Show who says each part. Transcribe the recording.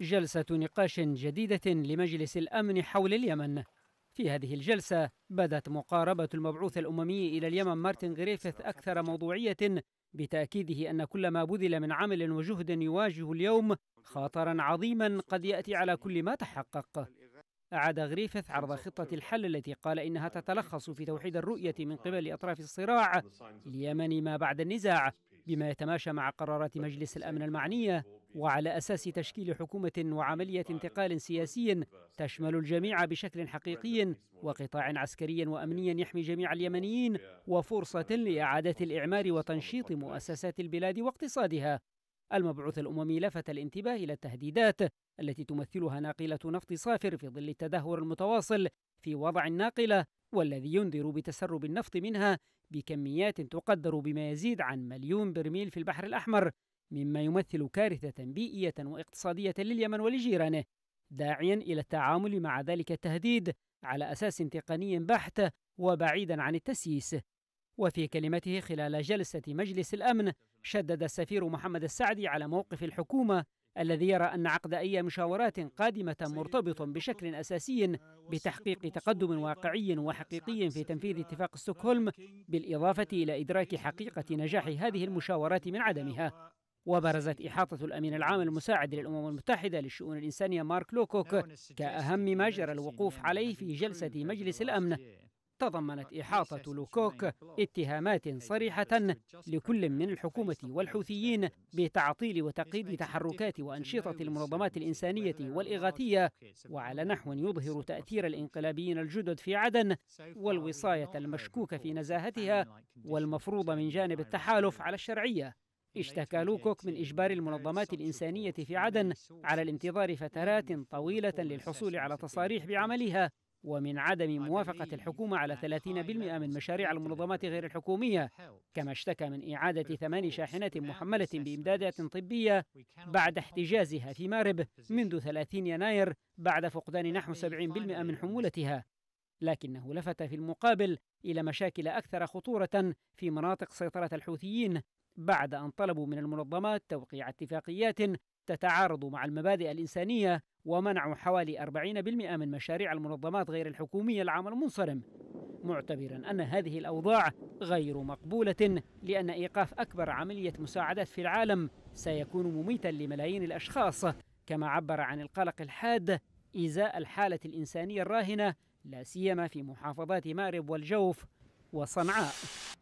Speaker 1: جلسة نقاش جديدة لمجلس الأمن حول اليمن في هذه الجلسة بدت مقاربة المبعوث الأممي إلى اليمن مارتن غريفيث أكثر موضوعية بتأكيده أن كل ما بذل من عمل وجهد يواجه اليوم خطرا عظيما قد يأتي على كل ما تحقق أعاد غريفيث عرض خطة الحل التي قال إنها تتلخص في توحيد الرؤية من قبل أطراف الصراع اليمني ما بعد النزاع بما يتماشى مع قرارات مجلس الأمن المعنية وعلى أساس تشكيل حكومة وعملية انتقال سياسي تشمل الجميع بشكل حقيقي وقطاع عسكري وأمني يحمي جميع اليمنيين وفرصة لإعادة الإعمار وتنشيط مؤسسات البلاد واقتصادها المبعوث الأممي لفت الانتباه إلى التهديدات التي تمثلها ناقلة نفط صافر في ظل التدهور المتواصل في وضع الناقلة والذي ينذر بتسرب النفط منها بكميات تقدر بما يزيد عن مليون برميل في البحر الأحمر مما يمثل كارثة بيئية واقتصادية لليمن ولجيرانه داعيا إلى التعامل مع ذلك التهديد على أساس تقني بحت وبعيدا عن التسييس وفي كلمته خلال جلسة مجلس الأمن شدد السفير محمد السعدي على موقف الحكومة الذي يرى أن عقد أي مشاورات قادمة مرتبط بشكل أساسي بتحقيق تقدم واقعي وحقيقي في تنفيذ اتفاق ستوكهولم بالإضافة إلى إدراك حقيقة نجاح هذه المشاورات من عدمها وبرزت إحاطة الأمين العام المساعد للأمم المتحدة للشؤون الإنسانية مارك لوكوك كأهم ما جرى الوقوف عليه في جلسة مجلس الأمن تضمنت آه، إحاطة لوكوك اتهامات صريحة لكل من الحكومة والحوثيين بتعطيل وتقييد تحركات وأنشطة المنظمات الإنسانية والإغاثية وعلى نحو يظهر تأثير الإنقلابيين الجدد في عدن والوصاية المشكوك في نزاهتها والمفروض من جانب التحالف على الشرعية اشتكى لوكوك من إجبار المنظمات الإنسانية في عدن على الانتظار فترات طويلة للحصول على تصاريح بعملها ومن عدم موافقة الحكومة على 30% من مشاريع المنظمات غير الحكومية كما اشتكى من إعادة ثمان شاحنات محملة بإمدادات طبية بعد احتجازها في مارب منذ 30 يناير بعد فقدان نحو 70% من حمولتها لكنه لفت في المقابل إلى مشاكل أكثر خطورة في مناطق سيطرة الحوثيين بعد أن طلبوا من المنظمات توقيع اتفاقيات تتعارض مع المبادئ الإنسانية ومنعوا حوالي 40% من مشاريع المنظمات غير الحكومية العام المنصرم معتبرا أن هذه الأوضاع غير مقبولة لأن إيقاف أكبر عملية مساعدات في العالم سيكون مميتا لملايين الأشخاص كما عبر عن القلق الحاد إزاء الحالة الإنسانية الراهنة لا سيما في محافظات مأرب والجوف وصنعاء